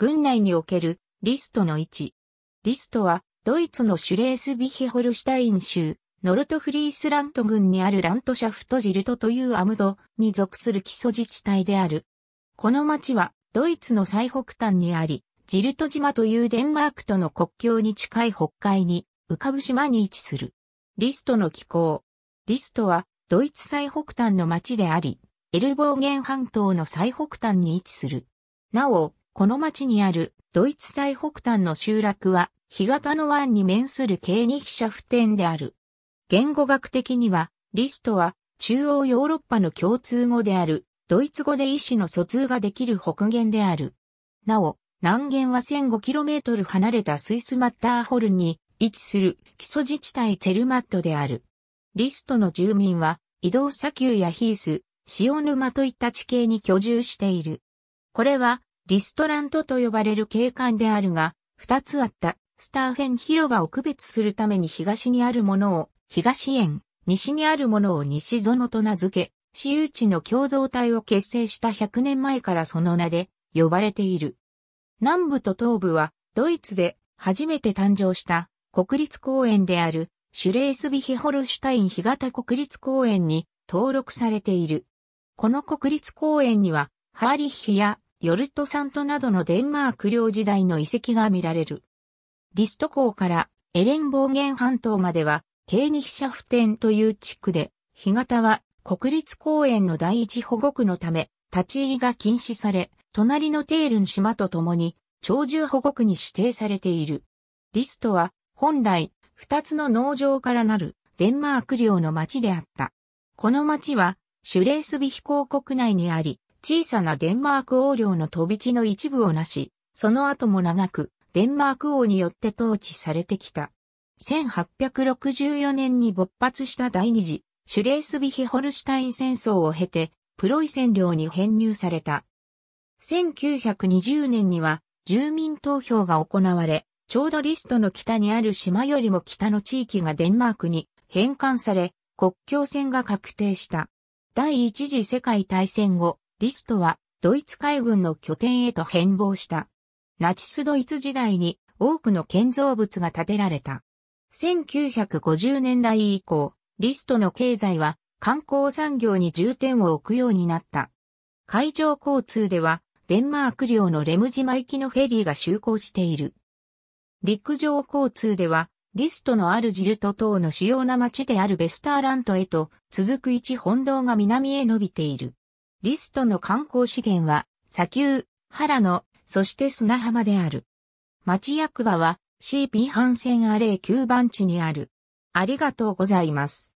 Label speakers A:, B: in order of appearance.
A: 軍内におけるリストの位置。リストは、ドイツのシュレースビヒホルシュタイン州、ノルトフリースラント郡にあるラントシャフトジルトというアムドに属する基礎自治体である。この町は、ドイツの最北端にあり、ジルト島というデンマークとの国境に近い北海に浮かぶ島に位置する。リストの気候。リストは、ドイツ最北端の町であり、エルボーゲン半島の最北端に位置する。なお、この町にあるドイツ最北端の集落は、干潟の湾に面する軽ー飛車シャである。言語学的には、リストは中央ヨーロッパの共通語である、ドイツ語で意思の疎通ができる北限である。なお、南限は 1005km 離れたスイスマッターホルンに位置する基礎自治体チェルマットである。リストの住民は、移動砂丘やヒース、塩沼といった地形に居住している。これは、リストラントと呼ばれる景観であるが、二つあったスターフェン広場を区別するために東にあるものを東園、西にあるものを西園と名付け、私有地の共同体を結成した100年前からその名で呼ばれている。南部と東部はドイツで初めて誕生した国立公園であるシュレースビヒホルシュタイン干潟国立公園に登録されている。この国立公園にはハーリッヒやヨルトサントなどのデンマーク領時代の遺跡が見られる。リスト港からエレンボーゲン半島までは、ケーニヒシャフテンという地区で、干潟は国立公園の第一保護区のため、立ち入りが禁止され、隣のテールン島とともに、鳥獣保護区に指定されている。リストは、本来、二つの農場からなるデンマーク領の町であった。この町は、シュレースビヒ公国内にあり、小さなデンマーク王領の飛び地の一部をなし、その後も長く、デンマーク王によって統治されてきた。1864年に勃発した第二次、シュレースビヒホルシュタイン戦争を経て、プロイセン領に編入された。1920年には、住民投票が行われ、ちょうどリストの北にある島よりも北の地域がデンマークに返還され、国境線が確定した。第一次世界大戦後、リストはドイツ海軍の拠点へと変貌した。ナチスドイツ時代に多くの建造物が建てられた。1950年代以降、リストの経済は観光産業に重点を置くようになった。海上交通ではデンマーク領のレム島行きのフェリーが就航している。陸上交通ではリストのあるジルト島の主要な町であるベスターラントへと続く一本道が南へ伸びている。リストの観光資源は、砂丘、原野、そして砂浜である。町役場は CP 帆船アレー9番地にある。ありがとうございます。